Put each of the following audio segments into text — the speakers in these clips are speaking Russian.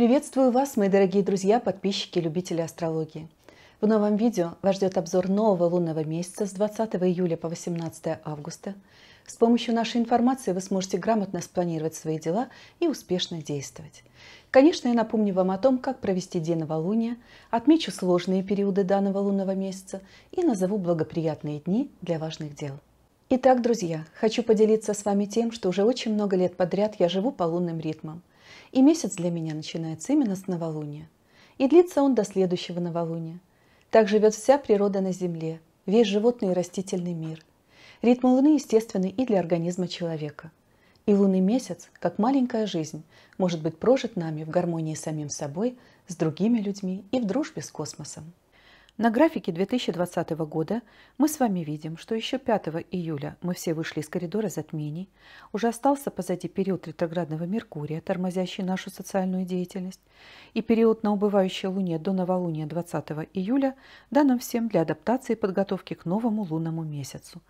Приветствую вас, мои дорогие друзья, подписчики, любители астрологии. В новом видео вас ждет обзор нового лунного месяца с 20 июля по 18 августа. С помощью нашей информации вы сможете грамотно спланировать свои дела и успешно действовать. Конечно, я напомню вам о том, как провести день новолуния, отмечу сложные периоды данного лунного месяца и назову благоприятные дни для важных дел. Итак, друзья, хочу поделиться с вами тем, что уже очень много лет подряд я живу по лунным ритмам. И месяц для меня начинается именно с новолуния. И длится он до следующего новолуния. Так живет вся природа на Земле, весь животный и растительный мир. Ритм Луны естественный и для организма человека. И лунный месяц, как маленькая жизнь, может быть прожит нами в гармонии с самим собой, с другими людьми и в дружбе с космосом. На графике 2020 года мы с вами видим, что еще 5 июля мы все вышли из коридора затмений, уже остался позади период ретроградного Меркурия, тормозящий нашу социальную деятельность, и период на убывающей Луне до новолуния 20 июля дан нам всем для адаптации и подготовки к новому лунному месяцу.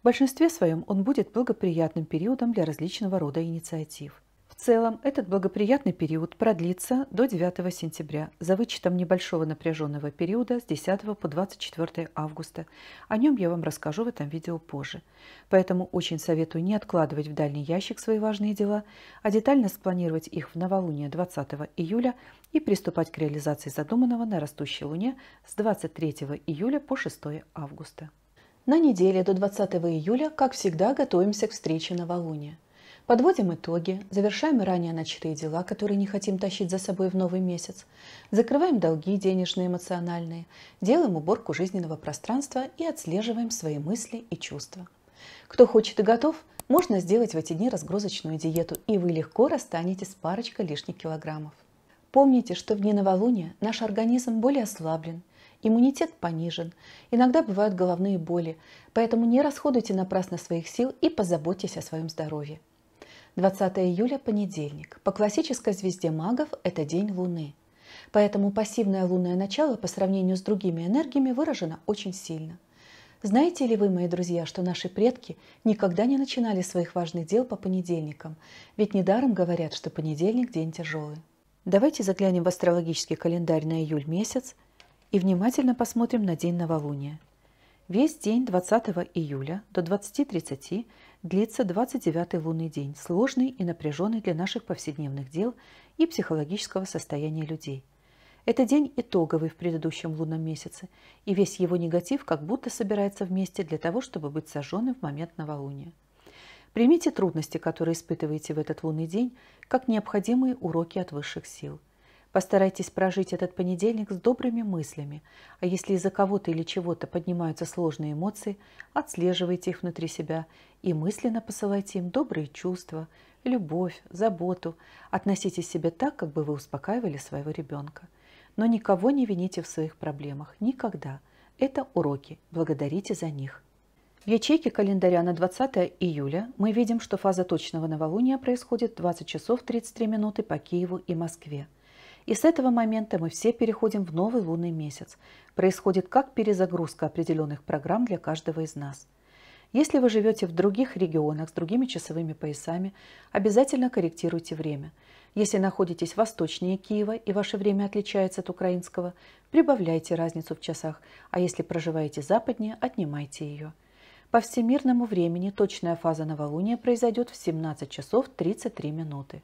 В большинстве своем он будет благоприятным периодом для различного рода инициатив. В целом, этот благоприятный период продлится до 9 сентября, за вычетом небольшого напряженного периода с 10 по 24 августа. О нем я вам расскажу в этом видео позже. Поэтому очень советую не откладывать в дальний ящик свои важные дела, а детально спланировать их в новолуние 20 июля и приступать к реализации задуманного на растущей луне с 23 июля по 6 августа. На неделе до 20 июля, как всегда, готовимся к встрече новолуния. Подводим итоги, завершаем ранее начатые дела, которые не хотим тащить за собой в новый месяц, закрываем долги денежные, эмоциональные, делаем уборку жизненного пространства и отслеживаем свои мысли и чувства. Кто хочет и готов, можно сделать в эти дни разгрузочную диету, и вы легко расстанете с парочкой лишних килограммов. Помните, что в дни новолуния наш организм более ослаблен, иммунитет понижен, иногда бывают головные боли, поэтому не расходуйте напрасно своих сил и позаботьтесь о своем здоровье. 20 июля – понедельник. По классической звезде магов это день Луны. Поэтому пассивное лунное начало по сравнению с другими энергиями выражено очень сильно. Знаете ли вы, мои друзья, что наши предки никогда не начинали своих важных дел по понедельникам? Ведь недаром говорят, что понедельник – день тяжелый. Давайте заглянем в астрологический календарь на июль месяц и внимательно посмотрим на день новолуния. Весь день 20 июля до 20.30 длится 29-й лунный день, сложный и напряженный для наших повседневных дел и психологического состояния людей. Это день итоговый в предыдущем лунном месяце, и весь его негатив как будто собирается вместе для того, чтобы быть сожженным в момент новолуния. Примите трудности, которые испытываете в этот лунный день, как необходимые уроки от высших сил – Постарайтесь прожить этот понедельник с добрыми мыслями, а если из-за кого-то или чего-то поднимаются сложные эмоции, отслеживайте их внутри себя и мысленно посылайте им добрые чувства, любовь, заботу. Относитесь к себе так, как бы вы успокаивали своего ребенка. Но никого не вините в своих проблемах. Никогда. Это уроки. Благодарите за них. В ячейке календаря на 20 июля мы видим, что фаза точного новолуния происходит в 20 часов 33 минуты по Киеву и Москве. И с этого момента мы все переходим в новый лунный месяц. Происходит как перезагрузка определенных программ для каждого из нас. Если вы живете в других регионах с другими часовыми поясами, обязательно корректируйте время. Если находитесь восточнее Киева и ваше время отличается от украинского, прибавляйте разницу в часах, а если проживаете западнее, отнимайте ее. По всемирному времени точная фаза новолуния произойдет в 17 часов 33 минуты.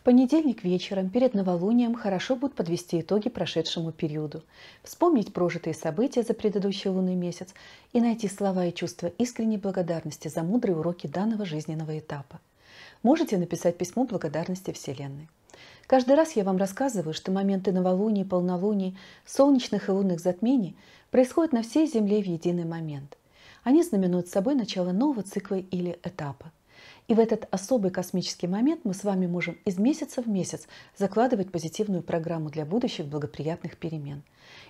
В понедельник вечером перед новолунием хорошо будет подвести итоги прошедшему периоду, вспомнить прожитые события за предыдущий лунный месяц и найти слова и чувства искренней благодарности за мудрые уроки данного жизненного этапа. Можете написать письмо благодарности Вселенной. Каждый раз я вам рассказываю, что моменты новолуний, полнолуний, солнечных и лунных затмений происходят на всей Земле в единый момент. Они знаменуют собой начало нового цикла или этапа – и в этот особый космический момент мы с вами можем из месяца в месяц закладывать позитивную программу для будущих благоприятных перемен.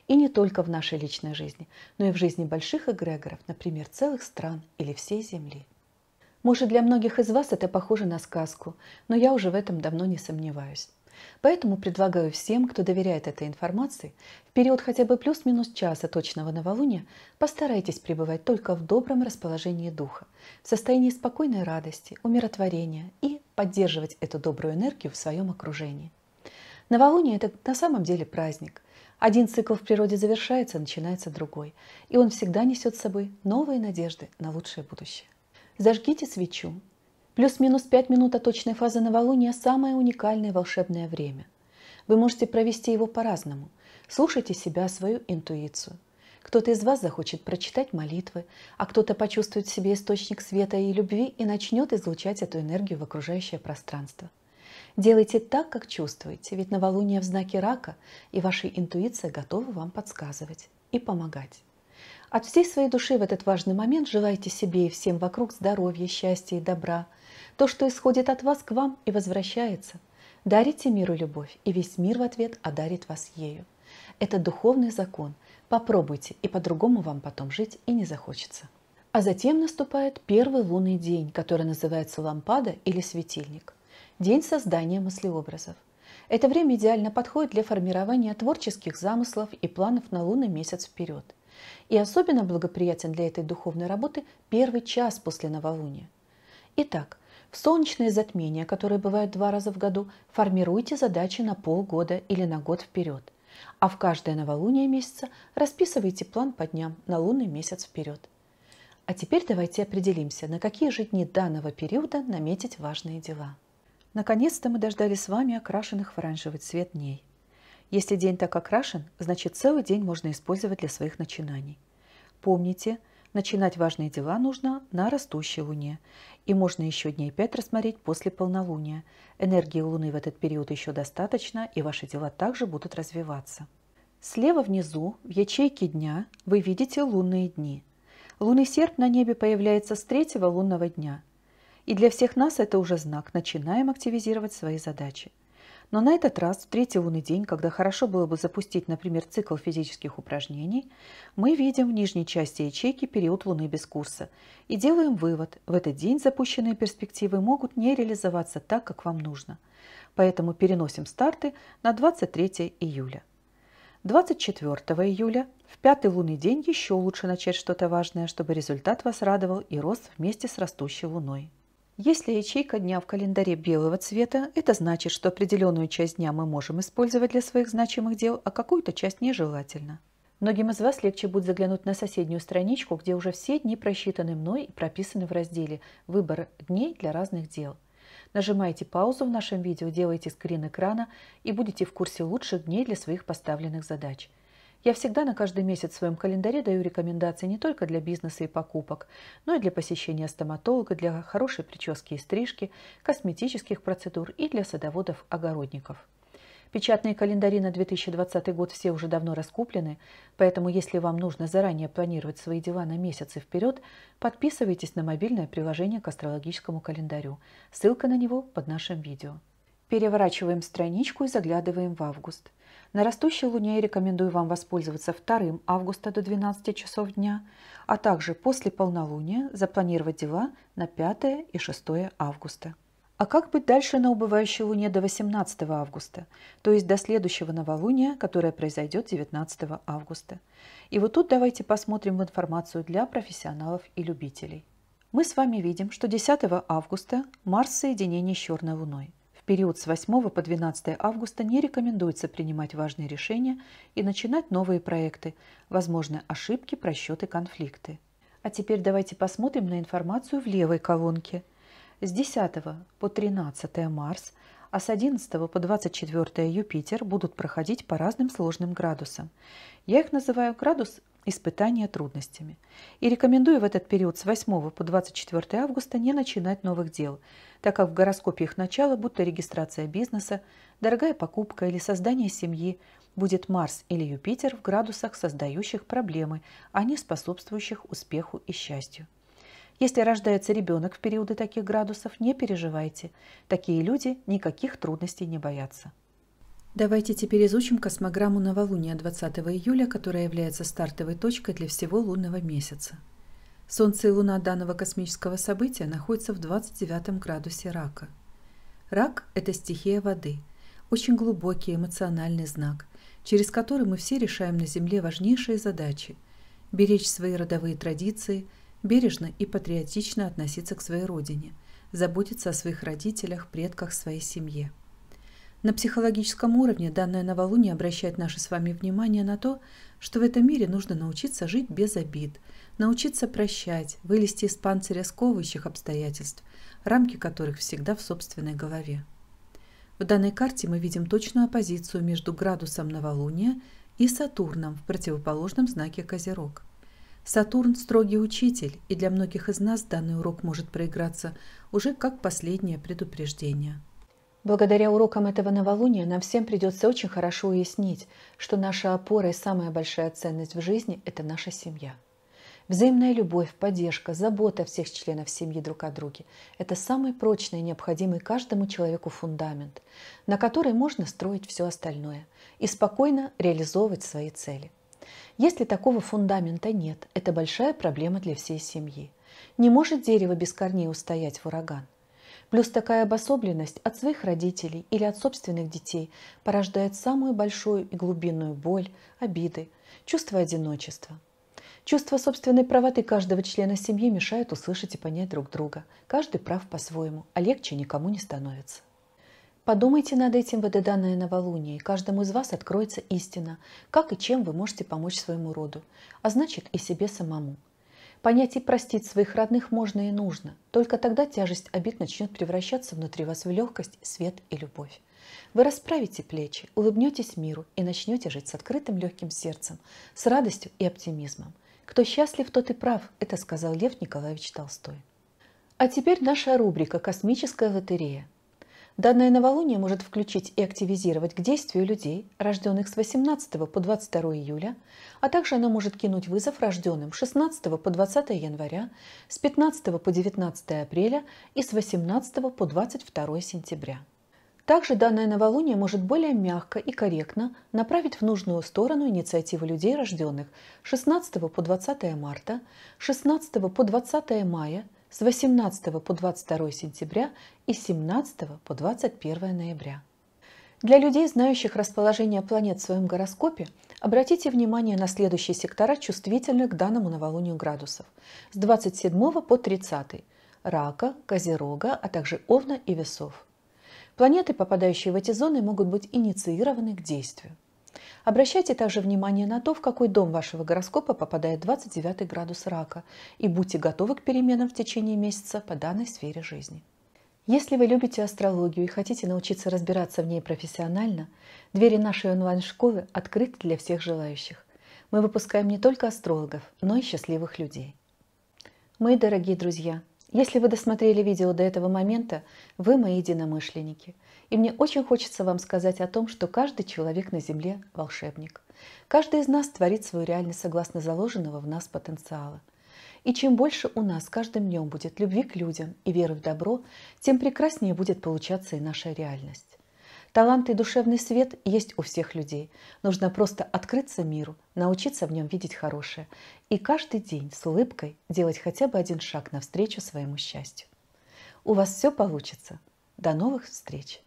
И не только в нашей личной жизни, но и в жизни больших эгрегоров, например, целых стран или всей Земли. Может, для многих из вас это похоже на сказку, но я уже в этом давно не сомневаюсь. Поэтому предлагаю всем, кто доверяет этой информации, в период хотя бы плюс-минус часа точного новолуния постарайтесь пребывать только в добром расположении духа, в состоянии спокойной радости, умиротворения и поддерживать эту добрую энергию в своем окружении. Новолуние – это на самом деле праздник. Один цикл в природе завершается, начинается другой, и он всегда несет с собой новые надежды на лучшее будущее. Зажгите свечу Плюс-минус 5 минут от точной фазы новолуния – самое уникальное волшебное время. Вы можете провести его по-разному. Слушайте себя, свою интуицию. Кто-то из вас захочет прочитать молитвы, а кто-то почувствует в себе источник света и любви и начнет излучать эту энергию в окружающее пространство. Делайте так, как чувствуете, ведь новолуние в знаке рака, и ваша интуиция готова вам подсказывать и помогать. От всей своей души в этот важный момент желайте себе и всем вокруг здоровья, счастья и добра – то, что исходит от вас к вам и возвращается. Дарите миру любовь, и весь мир в ответ одарит вас ею. Это духовный закон. Попробуйте, и по-другому вам потом жить и не захочется. А затем наступает первый лунный день, который называется лампада или светильник. День создания мыслеобразов. Это время идеально подходит для формирования творческих замыслов и планов на лунный месяц вперед. И особенно благоприятен для этой духовной работы первый час после новолуния. Итак, в солнечные затмения, которые бывают два раза в году, формируйте задачи на полгода или на год вперед. А в каждое новолуние месяца расписывайте план по дням на лунный месяц вперед. А теперь давайте определимся, на какие же дни данного периода наметить важные дела. Наконец-то мы дождались с вами окрашенных в оранжевый цвет дней. Если день так окрашен, значит целый день можно использовать для своих начинаний. Помните – Начинать важные дела нужно на растущей Луне, и можно еще дней пять рассмотреть после полнолуния. Энергии Луны в этот период еще достаточно, и ваши дела также будут развиваться. Слева внизу, в ячейке дня, вы видите лунные дни. Лунный серп на небе появляется с третьего лунного дня. И для всех нас это уже знак, начинаем активизировать свои задачи. Но на этот раз, в третий лунный день, когда хорошо было бы запустить, например, цикл физических упражнений, мы видим в нижней части ячейки период Луны без курса и делаем вывод, в этот день запущенные перспективы могут не реализоваться так, как вам нужно. Поэтому переносим старты на 23 июля. 24 июля в пятый лунный день еще лучше начать что-то важное, чтобы результат вас радовал и рос вместе с растущей луной. Если ячейка дня в календаре белого цвета, это значит, что определенную часть дня мы можем использовать для своих значимых дел, а какую-то часть нежелательно. Многим из вас легче будет заглянуть на соседнюю страничку, где уже все дни просчитаны мной и прописаны в разделе «Выбор дней для разных дел». Нажимайте паузу в нашем видео, делайте скрин экрана и будете в курсе лучших дней для своих поставленных задач – я всегда на каждый месяц в своем календаре даю рекомендации не только для бизнеса и покупок, но и для посещения стоматолога, для хорошей прически и стрижки, косметических процедур и для садоводов-огородников. Печатные календари на 2020 год все уже давно раскуплены, поэтому если вам нужно заранее планировать свои дела на месяцы вперед, подписывайтесь на мобильное приложение к астрологическому календарю. Ссылка на него под нашим видео. Переворачиваем страничку и заглядываем в август. На растущей Луне рекомендую вам воспользоваться 2 августа до 12 часов дня, а также после полнолуния запланировать дела на 5 и 6 августа. А как быть дальше на убывающей Луне до 18 августа, то есть до следующего новолуния, которое произойдет 19 августа? И вот тут давайте посмотрим в информацию для профессионалов и любителей. Мы с вами видим, что 10 августа Марс соединение с Черной Луной – период с 8 по 12 августа не рекомендуется принимать важные решения и начинать новые проекты, возможны ошибки, просчеты, конфликты. А теперь давайте посмотрим на информацию в левой колонке. С 10 по 13 Марс, а с 11 по 24 Юпитер будут проходить по разным сложным градусам. Я их называю градус испытания трудностями. И рекомендую в этот период с 8 по 24 августа не начинать новых дел, так как в гороскопе их начало, будто регистрация бизнеса, дорогая покупка или создание семьи, будет Марс или Юпитер в градусах, создающих проблемы, а не способствующих успеху и счастью. Если рождается ребенок в периоды таких градусов, не переживайте. Такие люди никаких трудностей не боятся. Давайте теперь изучим космограмму новолуния 20 июля, которая является стартовой точкой для всего лунного месяца. Солнце и Луна данного космического события находятся в 29 градусе рака. Рак – это стихия воды, очень глубокий эмоциональный знак, через который мы все решаем на Земле важнейшие задачи – беречь свои родовые традиции, бережно и патриотично относиться к своей родине, заботиться о своих родителях, предках, своей семье – на психологическом уровне данное новолуние обращает наше с вами внимание на то, что в этом мире нужно научиться жить без обид, научиться прощать, вылезти из панциря сковывающих обстоятельств, рамки которых всегда в собственной голове. В данной карте мы видим точную оппозицию между градусом новолуния и Сатурном в противоположном знаке Козерог. Сатурн – строгий учитель, и для многих из нас данный урок может проиграться уже как последнее предупреждение – Благодаря урокам этого новолуния нам всем придется очень хорошо уяснить, что наша опора и самая большая ценность в жизни – это наша семья. Взаимная любовь, поддержка, забота всех членов семьи друг о друге – это самый прочный и необходимый каждому человеку фундамент, на который можно строить все остальное и спокойно реализовывать свои цели. Если такого фундамента нет, это большая проблема для всей семьи. Не может дерево без корней устоять в ураган – Плюс такая обособленность от своих родителей или от собственных детей порождает самую большую и глубинную боль, обиды, чувство одиночества. Чувство собственной правоты каждого члена семьи мешает услышать и понять друг друга. Каждый прав по-своему, а легче никому не становится. Подумайте над этим в это данное новолуние, и каждому из вас откроется истина, как и чем вы можете помочь своему роду, а значит и себе самому – Понять и простить своих родных можно и нужно. Только тогда тяжесть обид начнет превращаться внутри вас в легкость, свет и любовь. Вы расправите плечи, улыбнетесь миру и начнете жить с открытым легким сердцем, с радостью и оптимизмом. Кто счастлив, тот и прав, это сказал Лев Николаевич Толстой. А теперь наша рубрика «Космическая лотерея». Данное новолуние может включить и активизировать к действию людей, рожденных с 18 по 22 июля, а также оно может кинуть вызов рожденным с 16 по 20 января, с 15 по 19 апреля и с 18 по 22 сентября. Также данное новолуние может более мягко и корректно направить в нужную сторону инициативу людей, рожденных 16 по 20 марта, 16 по 20 мая – с 18 по 22 сентября и 17 по 21 ноября. Для людей, знающих расположение планет в своем гороскопе, обратите внимание на следующие сектора, чувствительны к данному новолунию градусов с 27 по 30 – рака, козерога, а также овна и весов. Планеты, попадающие в эти зоны, могут быть инициированы к действию. Обращайте также внимание на то, в какой дом вашего гороскопа попадает 29 градус рака, и будьте готовы к переменам в течение месяца по данной сфере жизни. Если вы любите астрологию и хотите научиться разбираться в ней профессионально, двери нашей онлайн-школы открыты для всех желающих. Мы выпускаем не только астрологов, но и счастливых людей. Мои дорогие друзья, если вы досмотрели видео до этого момента, вы мои единомышленники – и мне очень хочется вам сказать о том, что каждый человек на Земле – волшебник. Каждый из нас творит свою реальность согласно заложенного в нас потенциала. И чем больше у нас каждым днем будет любви к людям и веры в добро, тем прекраснее будет получаться и наша реальность. Талант и душевный свет есть у всех людей. Нужно просто открыться миру, научиться в нем видеть хорошее и каждый день с улыбкой делать хотя бы один шаг навстречу своему счастью. У вас все получится. До новых встреч!